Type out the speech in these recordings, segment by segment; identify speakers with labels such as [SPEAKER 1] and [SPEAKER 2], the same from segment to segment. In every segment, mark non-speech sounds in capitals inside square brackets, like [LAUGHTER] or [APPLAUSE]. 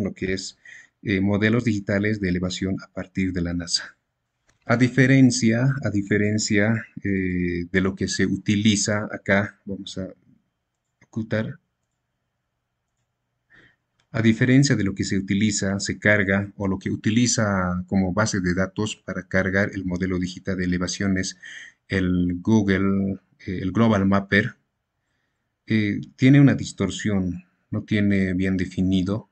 [SPEAKER 1] Lo que es eh, modelos digitales de elevación a partir de la NASA. A diferencia, eh, de lo que se utiliza acá, vamos a ocultar. A diferencia de lo que se utiliza, se carga, o lo que utiliza como base de datos para cargar el modelo digital de elevaciones, el Google, eh, el Global Mapper, tiene una distorsión, no tiene bien definido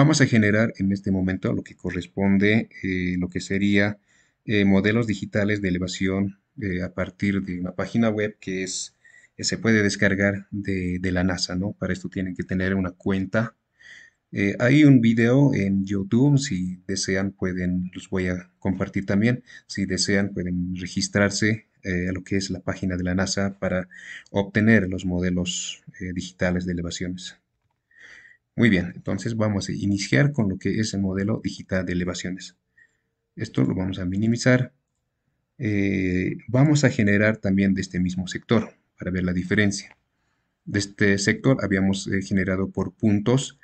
[SPEAKER 1] Vamos a generar en este momento lo que corresponde, eh, lo que sería eh, modelos digitales de elevación eh, a partir de una página web que es se puede descargar de, la NASA, ¿no? Para esto tienen que tener una cuenta. hay un video en YouTube, si desean pueden, los voy a compartir también, si desean pueden registrarse a lo que es la página de la NASA para obtener los modelos digitales de elevaciones. Muy bien, entonces vamos a iniciar con lo que es el modelo digital de elevaciones. Esto lo vamos a minimizar. Eh, vamos a generar también de este mismo sector para ver la diferencia. De este sector habíamos eh, generado por puntos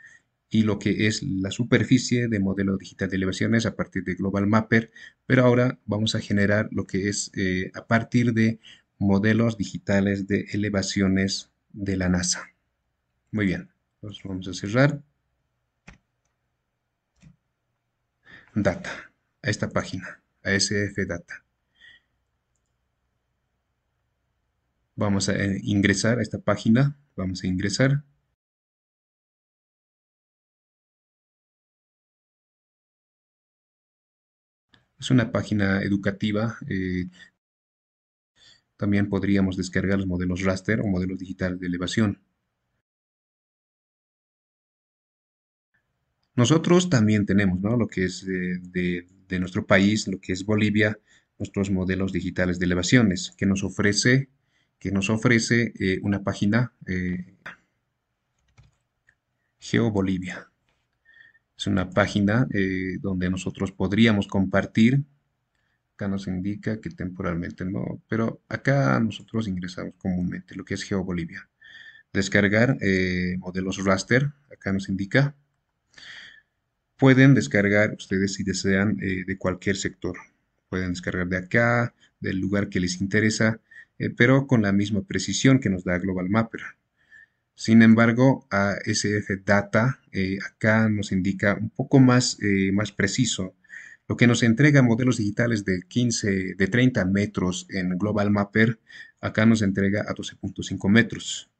[SPEAKER 1] y lo que es la superficie de modelo digital de elevaciones a partir de Global Mapper, pero ahora vamos a generar lo que es eh, a partir de modelos digitales de elevaciones de la NASA. Muy bien. Pues vamos a cerrar. Data, a esta página, a SF Data. Vamos a eh, ingresar a esta página, vamos a ingresar. Es una página educativa. Eh, también podríamos descargar los modelos raster o modelos digitales de elevación. Nosotros también tenemos, Lo que es eh, de, nuestro país, lo que es Bolivia, nuestros modelos digitales de elevaciones, que nos ofrece, que nos ofrece eh, una página eh, geo bolivia Es una página donde nosotros podríamos compartir. Acá nos indica que temporalmente no, pero acá nosotros ingresamos comúnmente lo que es geo bolivia Descargar modelos raster, acá nos indica pueden descargar ustedes si desean eh, de cualquier sector. Pueden descargar de acá, del lugar que les interesa, eh, pero con la misma precisión que nos da Global Mapper. Sin embargo, a SF Data eh, acá nos indica un poco más, más preciso, lo que nos entrega modelos digitales de 15, de 30 metros en Global Mapper, acá nos entrega a 12.5 metros.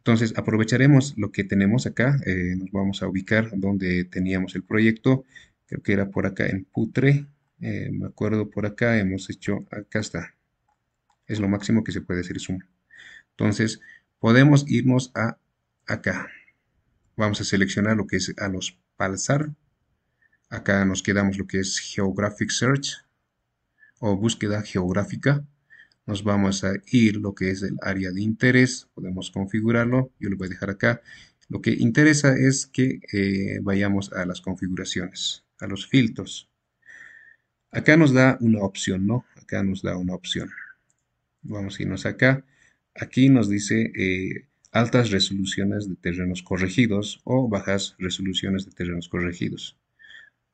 [SPEAKER 1] Entonces aprovecharemos lo que tenemos acá, eh, nos vamos a ubicar donde teníamos el proyecto, creo que era por acá en Putre, eh, me acuerdo por acá, hemos hecho, acá está, es lo máximo que se puede hacer zoom. Entonces podemos irnos a acá, vamos a seleccionar lo que es a los palzar, acá nos quedamos lo que es Geographic Search o búsqueda geográfica, nos vamos a ir lo que es el área de interés, podemos configurarlo, yo lo voy a dejar acá. Lo que interesa es que eh, vayamos a las configuraciones, a los filtros. Acá nos da una opción, ¿no? Acá nos da una opción. Vamos a irnos acá. Aquí nos dice eh, altas resoluciones de terrenos corregidos o bajas resoluciones de terrenos corregidos.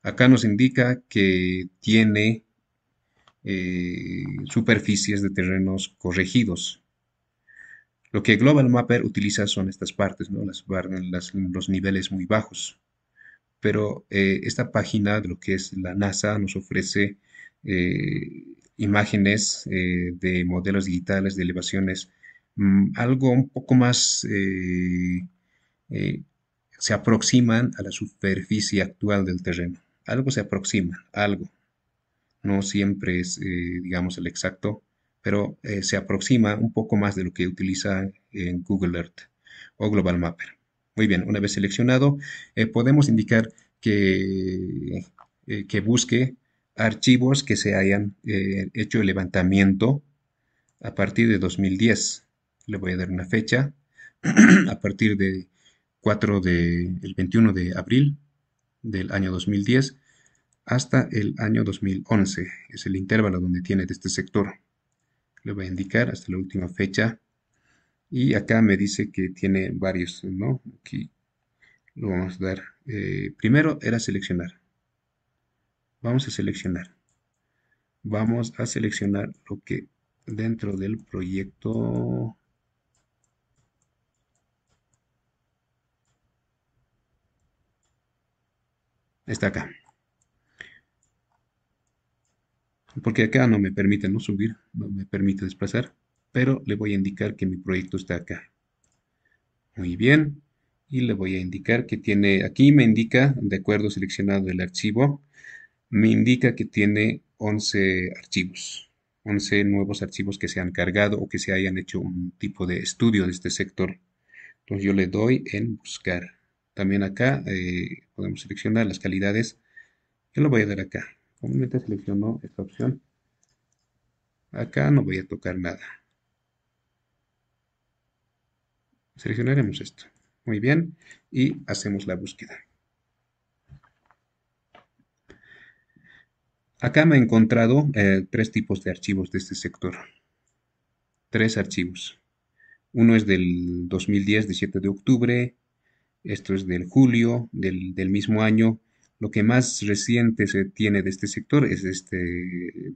[SPEAKER 1] Acá nos indica que tiene eh, superficies de terrenos corregidos. Lo que Global Mapper utiliza son estas partes, ¿no? las, los niveles muy bajos. Pero eh, esta página de lo que es la NASA nos ofrece eh, imágenes de modelos digitales de elevaciones, mm, algo un poco más se aproximan a la superficie actual del terreno. Algo se aproxima, algo no siempre es, eh, digamos, el exacto, pero eh, se aproxima un poco más de lo que utiliza en Google Earth o Global Mapper. Muy bien, una vez seleccionado, eh, podemos indicar que, que, busque archivos que se hayan hecho el levantamiento a partir de 2010. Le voy a dar una fecha [CLEARS THROAT] a partir de 4 de, el 21 de abril del año 2010 hasta el año 2011. Es el intervalo donde tiene de este sector. Le voy a indicar hasta la última fecha. Y acá me dice que tiene varios, ¿no? Aquí lo vamos a dar. Eh, primero era seleccionar. Vamos a seleccionar. Vamos a seleccionar lo que dentro del proyecto está acá. porque acá no me permite no subir, no me permite desplazar, pero le voy a indicar que mi proyecto está acá. Muy bien, y le voy a indicar que tiene, aquí me indica, de acuerdo seleccionado el archivo, me indica que tiene 11 archivos, 11 nuevos archivos que se han cargado o que se hayan hecho un tipo de estudio de este sector. Entonces yo le doy en buscar. También acá eh, podemos seleccionar las calidades. Yo lo voy a dar acá, comúnmente selecciono esta opción acá no voy a tocar nada seleccionaremos esto muy bien y hacemos la búsqueda acá me he encontrado eh, tres tipos de archivos de este sector tres archivos uno es del 2010 17 de octubre esto es del julio del, del mismo año lo que más reciente se tiene de este sector es este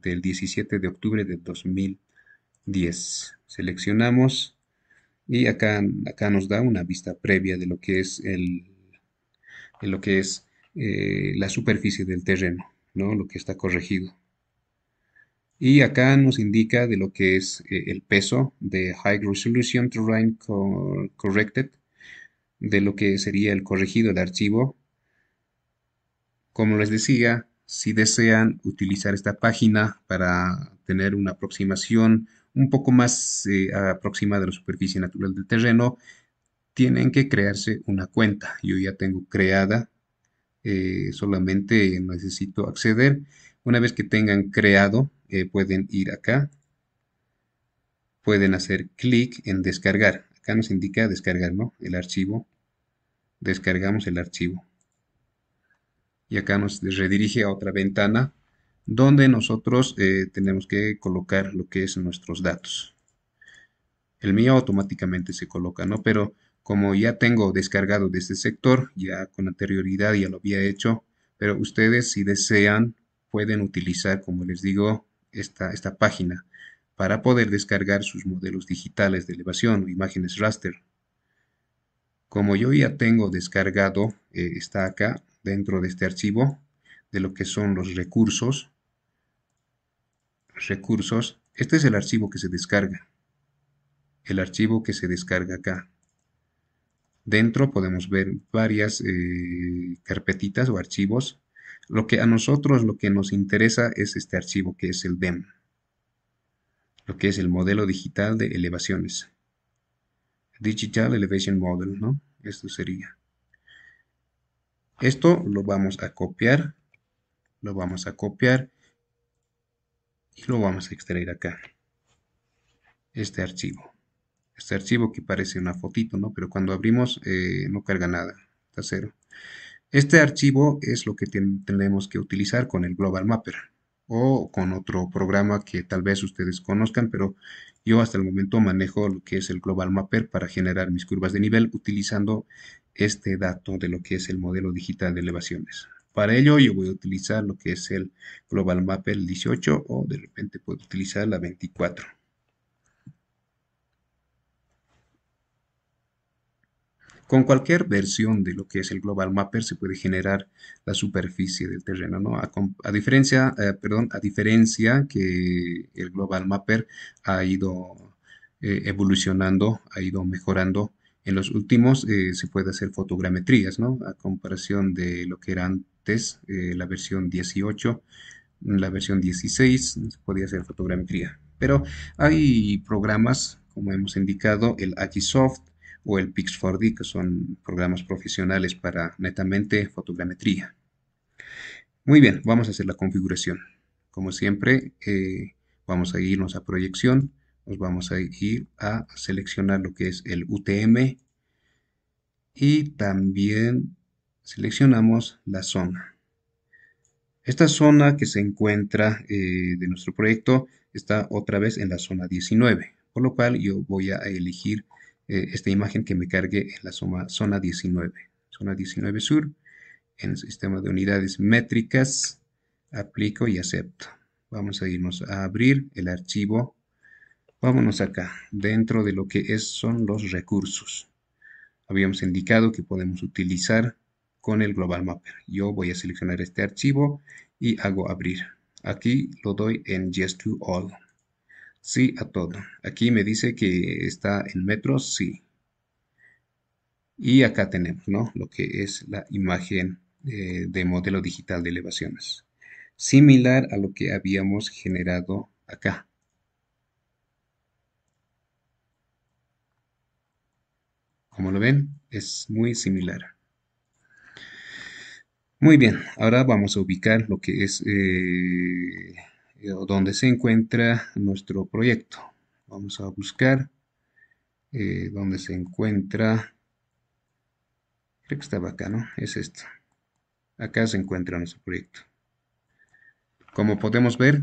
[SPEAKER 1] del 17 de octubre de 2010. Seleccionamos y acá, acá nos da una vista previa de lo que es, el, lo que es eh, la superficie del terreno, ¿no? lo que está corregido. Y acá nos indica de lo que es eh, el peso de High Resolution Terrain Corrected, de lo que sería el corregido, el archivo como les decía, si desean utilizar esta página para tener una aproximación un poco más eh, aproximada de la superficie natural del terreno, tienen que crearse una cuenta. Yo ya tengo creada, eh, solamente necesito acceder. Una vez que tengan creado, eh, pueden ir acá, pueden hacer clic en descargar. Acá nos indica descargar, El archivo. Descargamos el archivo y acá nos redirige a otra ventana donde nosotros eh, tenemos que colocar lo que es nuestros datos. El mío automáticamente se coloca, ¿no? Pero como ya tengo descargado de este sector, ya con anterioridad ya lo había hecho, pero ustedes si desean pueden utilizar, como les digo, esta, esta página para poder descargar sus modelos digitales de elevación o imágenes raster. Como yo ya tengo descargado, eh, está acá, dentro de este archivo de lo que son los recursos. Recursos. Este es el archivo que se descarga. El archivo que se descarga acá. Dentro podemos ver varias eh, carpetitas o archivos. Lo que a nosotros lo que nos interesa es este archivo que es el DEM. Lo que es el modelo digital de elevaciones. Digital Elevation Model, ¿no? Esto sería. Esto lo vamos a copiar, lo vamos a copiar y lo vamos a extraer acá. Este archivo. Este archivo que parece una fotito, ¿no? Pero cuando abrimos eh, no carga nada, está cero. Este archivo es lo que tenemos que utilizar con el Global Mapper o con otro programa que tal vez ustedes conozcan, pero yo hasta el momento manejo lo que es el Global Mapper para generar mis curvas de nivel utilizando este dato de lo que es el modelo digital de elevaciones. Para ello yo voy a utilizar lo que es el Global Mapper 18 o de repente puedo utilizar la 24. Con cualquier versión de lo que es el Global Mapper se puede generar la superficie del terreno, A, diferencia, eh, perdón, a diferencia que el Global Mapper ha ido eh, evolucionando, ha ido mejorando en los últimos eh, se puede hacer fotogrametrías, ¿no? A comparación de lo que era antes, eh, la versión 18, la versión 16, se podía hacer fotogrametría. Pero hay programas, como hemos indicado, el Agisoft o el Pix4D, que son programas profesionales para netamente fotogrametría. Muy bien, vamos a hacer la configuración. Como siempre, eh, vamos a irnos a proyección nos pues vamos a ir a seleccionar lo que es el UTM y también seleccionamos la zona. Esta zona que se encuentra eh, de nuestro proyecto está otra vez en la zona 19, por lo cual yo voy a elegir eh, esta imagen que me cargue en la zona, zona 19, zona 19 sur, en el sistema de unidades métricas, aplico y acepto. Vamos a irnos a abrir el archivo Vámonos acá, dentro de lo que es, son los recursos. Habíamos indicado que podemos utilizar con el Global Mapper. Yo voy a seleccionar este archivo y hago abrir. Aquí lo doy en Yes to All. Sí a todo. Aquí me dice que está en metros, sí. Y acá tenemos ¿no? lo que es la imagen eh, de modelo digital de elevaciones. Similar a lo que habíamos generado acá. Como lo ven, es muy similar. Muy bien, ahora vamos a ubicar lo que es eh, eh, donde se encuentra nuestro proyecto. Vamos a buscar eh, donde se encuentra, creo que estaba acá, ¿no? Es esto. Acá se encuentra nuestro proyecto. Como podemos ver,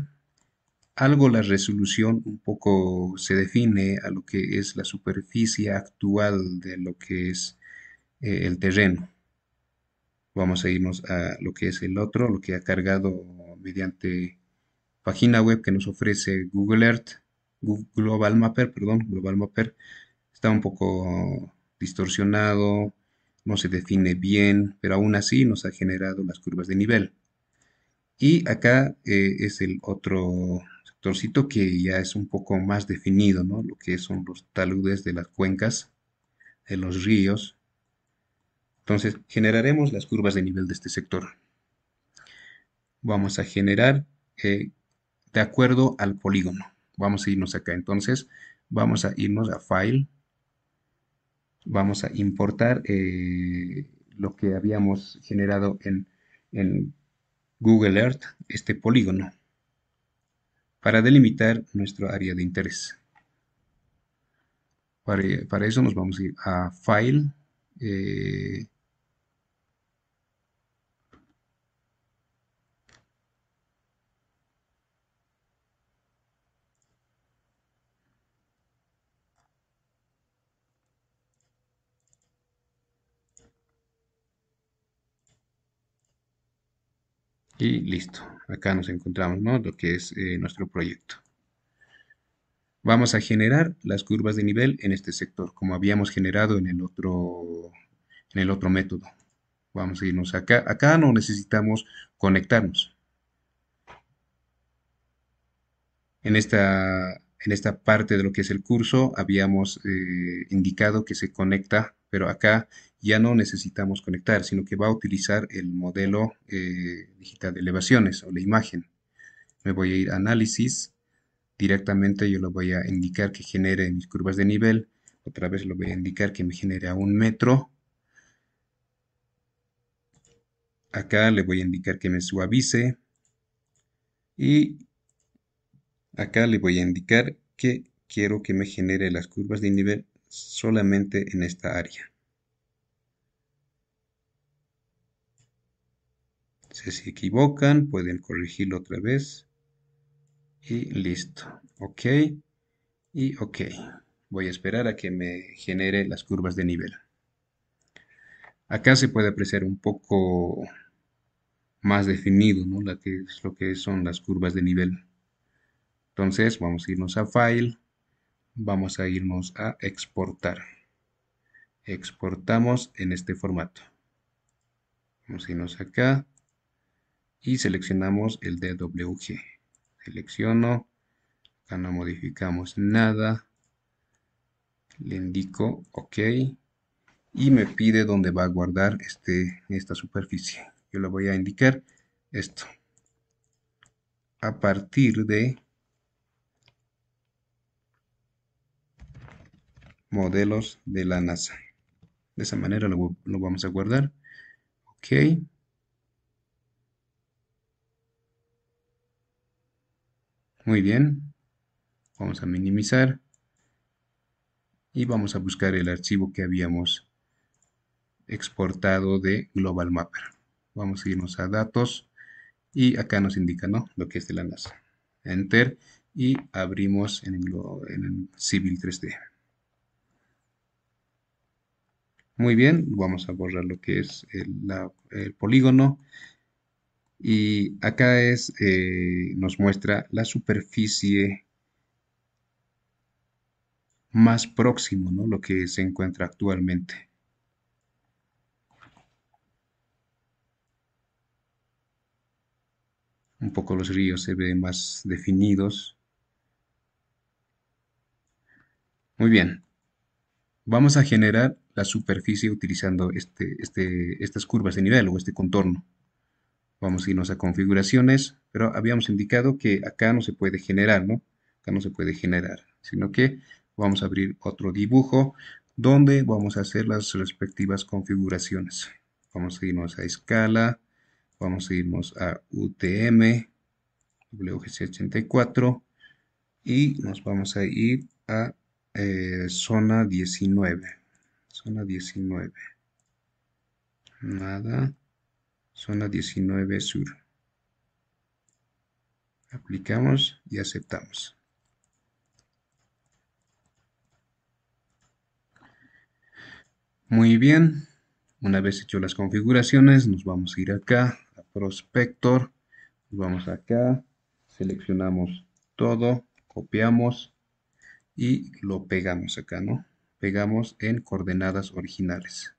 [SPEAKER 1] algo la resolución un poco se define a lo que es la superficie actual de lo que es eh, el terreno. Vamos a irnos a lo que es el otro, lo que ha cargado mediante página web que nos ofrece Google Earth, Global Mapper, perdón, Global Mapper. Está un poco distorsionado, no se define bien, pero aún así nos ha generado las curvas de nivel. Y acá eh, es el otro torcito que ya es un poco más definido, ¿no? Lo que son los taludes de las cuencas, de los ríos. Entonces, generaremos las curvas de nivel de este sector. Vamos a generar eh, de acuerdo al polígono. Vamos a irnos acá. Entonces, vamos a irnos a File. Vamos a importar eh, lo que habíamos generado en Google Earth, este polígono para delimitar nuestro área de interés. Para, eso nos vamos a ir a File, eh, Y listo, acá nos encontramos ¿no? lo que es eh, nuestro proyecto. Vamos a generar las curvas de nivel en este sector, como habíamos generado en el otro, en el otro método. Vamos a irnos acá. Acá no necesitamos conectarnos. En esta en esta parte de lo que es el curso habíamos eh, indicado que se conecta, pero acá ya no necesitamos conectar, sino que va a utilizar el modelo eh, digital de elevaciones o la imagen. Me voy a ir a análisis, directamente yo lo voy a indicar que genere mis curvas de nivel, otra vez lo voy a indicar que me genere a un metro. Acá le voy a indicar que me suavice y Acá le voy a indicar que quiero que me genere las curvas de nivel solamente en esta área. Si se equivocan, pueden corregirlo otra vez. Y listo. Ok. Y ok. Voy a esperar a que me genere las curvas de nivel. Acá se puede apreciar un poco más definido, ¿no? lo que son las curvas de nivel. Entonces vamos a irnos a File, vamos a irnos a Exportar. Exportamos en este formato. Vamos a irnos acá y seleccionamos el DWG. Selecciono, acá no modificamos nada. Le indico OK y me pide dónde va a guardar este, esta superficie. Yo le voy a indicar esto. A partir de modelos de la NASA. De esa manera lo, vamos a guardar. Ok. Muy bien. Vamos a minimizar. Y vamos a buscar el archivo que habíamos exportado de Global Mapper. Vamos a irnos a datos. Y acá nos indica ¿no? lo que es de la NASA. Enter. Y abrimos en en el Civil 3D. Muy bien, vamos a borrar lo que es el, polígono. Y acá es, eh, nos muestra la superficie más próximo, ¿no? lo que se encuentra actualmente. Un poco los ríos se ven más definidos. Muy bien. Vamos a generar superficie utilizando este, este, estas curvas de nivel o este contorno. Vamos a irnos a configuraciones, pero habíamos indicado que acá no se puede generar, ¿no? Acá no se puede generar, sino que vamos a abrir otro dibujo donde vamos a hacer las respectivas configuraciones. Vamos a irnos a escala, vamos a irnos a UTM, WGC84 y nos vamos a ir a eh, zona 19 zona 19. Nada, zona 19 sur. Aplicamos y aceptamos. Muy bien, una vez hecho las configuraciones, nos vamos a ir acá, a Prospector, vamos acá, seleccionamos todo, copiamos y lo pegamos acá, ¿no? pegamos en coordenadas originales.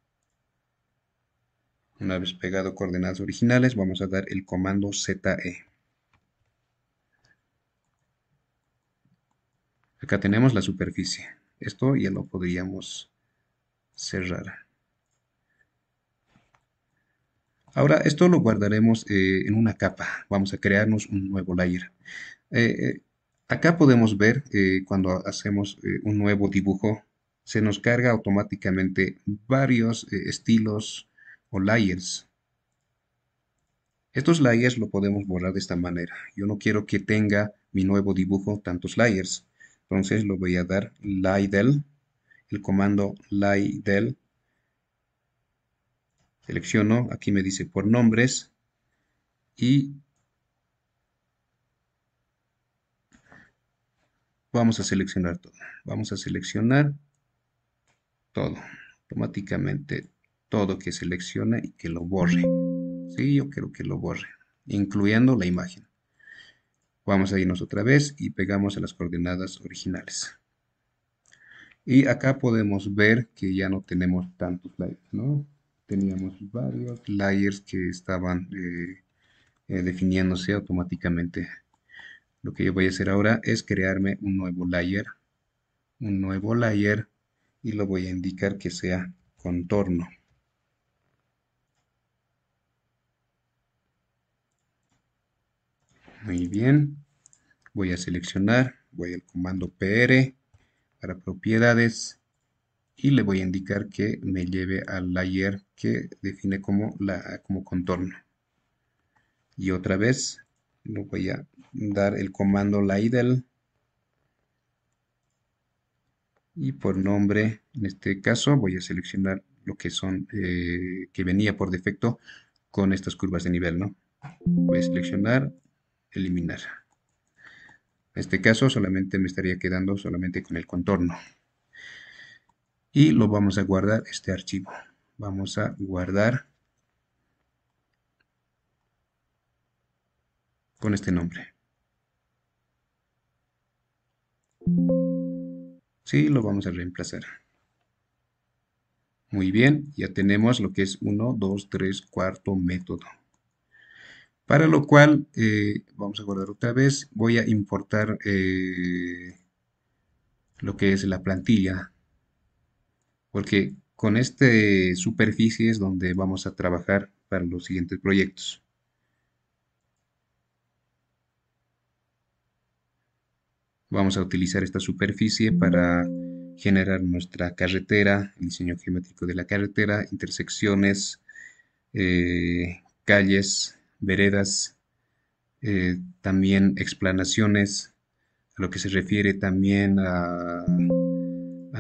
[SPEAKER 1] Una vez pegado coordenadas originales, vamos a dar el comando ZE. Acá tenemos la superficie. Esto ya lo podríamos cerrar. Ahora esto lo guardaremos eh, en una capa. Vamos a crearnos un nuevo layer. Eh, eh, acá podemos ver cuando hacemos un nuevo dibujo se nos carga automáticamente varios eh, estilos o layers. Estos layers lo podemos borrar de esta manera. Yo no quiero que tenga mi nuevo dibujo tantos layers. Entonces lo voy a dar del, el comando del. Selecciono, aquí me dice por nombres y vamos a seleccionar todo. Vamos a seleccionar todo, automáticamente todo que seleccione y que lo borre. Sí, yo quiero que lo borre, incluyendo la imagen. Vamos a irnos otra vez y pegamos a las coordenadas originales. Y acá podemos ver que ya no tenemos tantos layers, ¿no? Teníamos varios layers que estaban eh, eh, definiéndose automáticamente. Lo que yo voy a hacer ahora es crearme un nuevo layer. Un nuevo layer y lo voy a indicar que sea contorno. Muy bien. Voy a seleccionar, voy al comando PR para propiedades y le voy a indicar que me lleve al layer que define como, la, como contorno. Y otra vez le voy a dar el comando Lidl y por nombre, en este caso, voy a seleccionar lo que son, eh, que venía por defecto con estas curvas de nivel, ¿no? Voy a seleccionar, eliminar. En este caso solamente me estaría quedando solamente con el contorno. Y lo vamos a guardar este archivo. Vamos a guardar con este nombre. Sí, lo vamos a reemplazar. Muy bien, ya tenemos lo que es 1, 2, 3, cuarto método. Para lo cual, eh, vamos a guardar otra vez, voy a importar eh, lo que es la plantilla. Porque con este superficie es donde vamos a trabajar para los siguientes proyectos. Vamos a utilizar esta superficie para generar nuestra carretera, el diseño geométrico de la carretera, intersecciones, eh, calles, veredas, eh, también explanaciones, a lo que se refiere también a,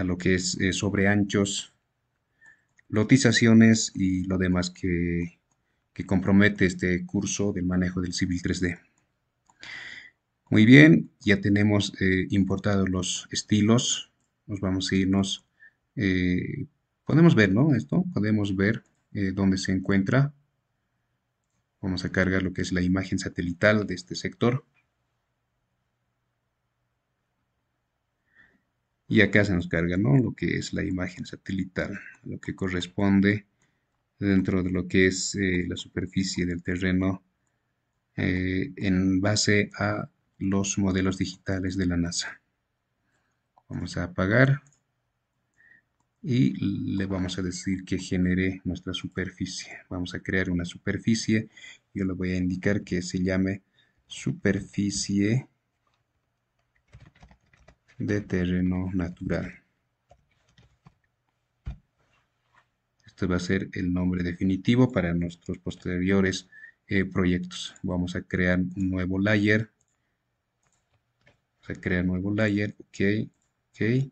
[SPEAKER 1] lo que es eh, sobre anchos, lotizaciones y lo demás que, que compromete este curso del manejo del Civil 3D. Muy bien, ya tenemos eh, importados los estilos. Nos vamos a irnos. Eh, podemos ver, ¿no? Esto, podemos ver eh, dónde se encuentra. Vamos a cargar lo que es la imagen satelital de este sector. Y acá se nos carga, ¿no? Lo que es la imagen satelital, lo que corresponde dentro de lo que es la superficie del terreno en base a los modelos digitales de la NASA. Vamos a apagar y le vamos a decir que genere nuestra superficie. Vamos a crear una superficie. Yo le voy a indicar que se llame superficie de terreno natural. Este va a ser el nombre definitivo para nuestros posteriores eh, proyectos. Vamos a crear un nuevo layer crear nuevo layer, ok, ok.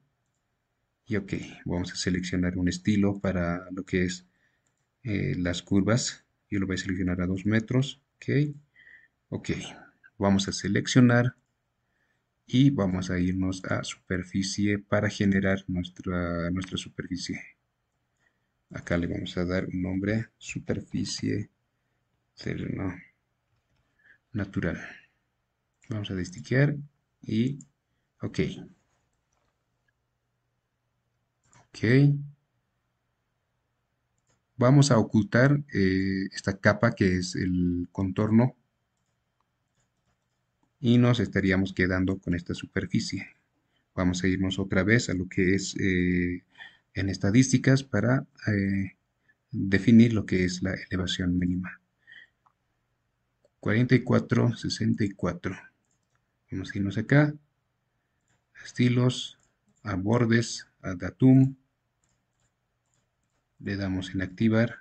[SPEAKER 1] Y ok, vamos a seleccionar un estilo para lo que es eh, las curvas. Yo lo voy a seleccionar a 2 metros, ok. Ok, vamos a seleccionar y vamos a irnos a superficie para generar nuestra, nuestra superficie. Acá le vamos a dar un nombre, superficie natural. Vamos a destiquear y ok. Ok. Vamos a ocultar eh, esta capa que es el contorno y nos estaríamos quedando con esta superficie. Vamos a irnos otra vez a lo que es eh, en estadísticas para eh, definir lo que es la elevación mínima. 44, 64. Vamos a irnos acá. estilos, a bordes, a datum. Le damos en activar.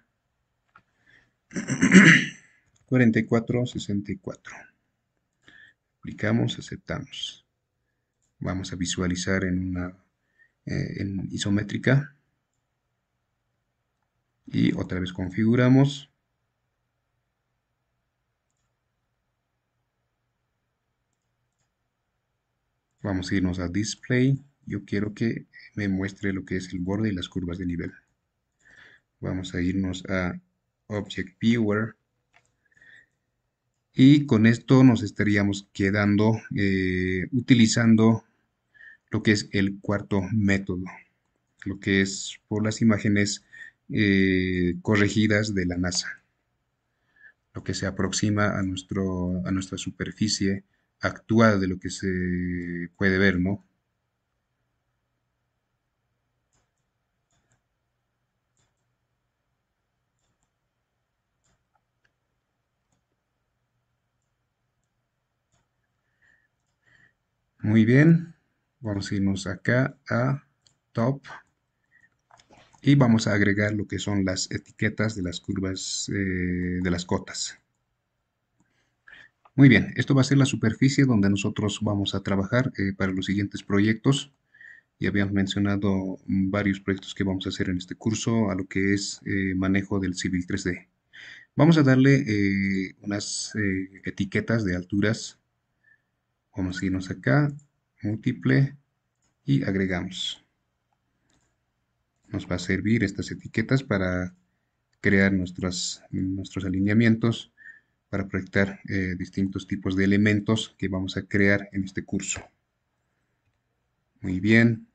[SPEAKER 1] 4464, [CLEARS THROAT] Aplicamos, aceptamos. Vamos a visualizar en una eh, en isométrica. Y otra vez configuramos. Vamos a irnos a Display. Yo quiero que me muestre lo que es el borde y las curvas de nivel. Vamos a irnos a Object Viewer. Y con esto nos estaríamos quedando eh, utilizando lo que es el cuarto método, lo que es por las imágenes eh, corregidas de la NASA, lo que se aproxima a, nuestro, a nuestra superficie actúa de lo que se puede ver, ¿no? Muy bien, vamos a irnos acá a top y vamos a agregar lo que son las etiquetas de las curvas eh, de las cotas. Muy bien, esto va a ser la superficie donde nosotros vamos a trabajar eh, para los siguientes proyectos. Ya habíamos mencionado mm, varios proyectos que vamos a hacer en este curso a lo que es eh, manejo del Civil 3D. Vamos a darle eh, unas etiquetas de alturas. Vamos a irnos acá, múltiple, y agregamos. Nos va a servir estas etiquetas para crear nuestras, nuestros alineamientos para proyectar eh, distintos tipos de elementos que vamos a crear en este curso. Muy bien,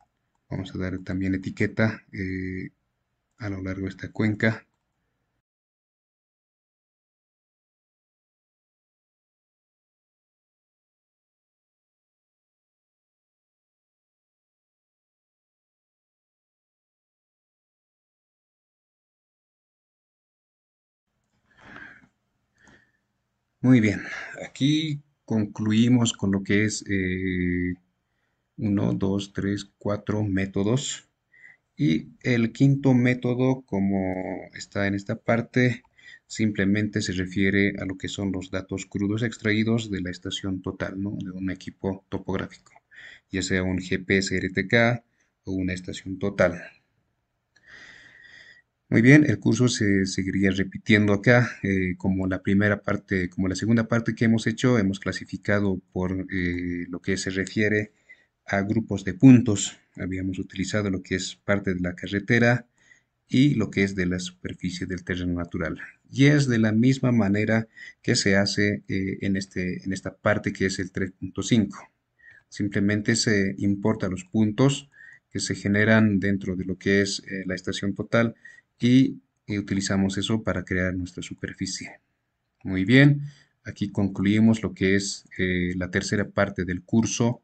[SPEAKER 1] vamos a dar también etiqueta eh, a lo largo de esta cuenca Muy bien, aquí concluimos con lo que es 1, 2, 3, 4 métodos. Y el quinto método, como está en esta parte, simplemente se refiere a lo que son los datos crudos extraídos de la estación total, de un equipo topográfico, ya sea un GPS RTK o una estación total. Muy bien, el curso se seguiría repitiendo acá, eh, como la primera parte, como la segunda parte que hemos hecho, hemos clasificado por eh, lo que se refiere a grupos de puntos. Habíamos utilizado lo que es parte de la carretera y lo que es de la superficie del terreno natural. Y es de la misma manera que se hace eh, en, este, en esta parte que es el 3.5. Simplemente se importa los puntos que se generan dentro de lo que es la estación total y utilizamos eso para crear nuestra superficie. Muy bien, aquí concluimos lo que es eh, la tercera parte del curso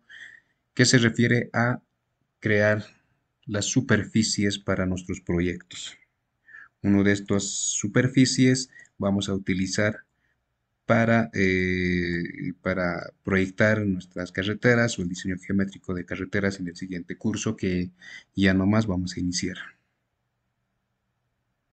[SPEAKER 1] que se refiere a crear las superficies para nuestros proyectos. Uno de estas superficies vamos a utilizar para, eh, para proyectar nuestras carreteras o el diseño geométrico de carreteras en el siguiente curso que ya nomás vamos a iniciar.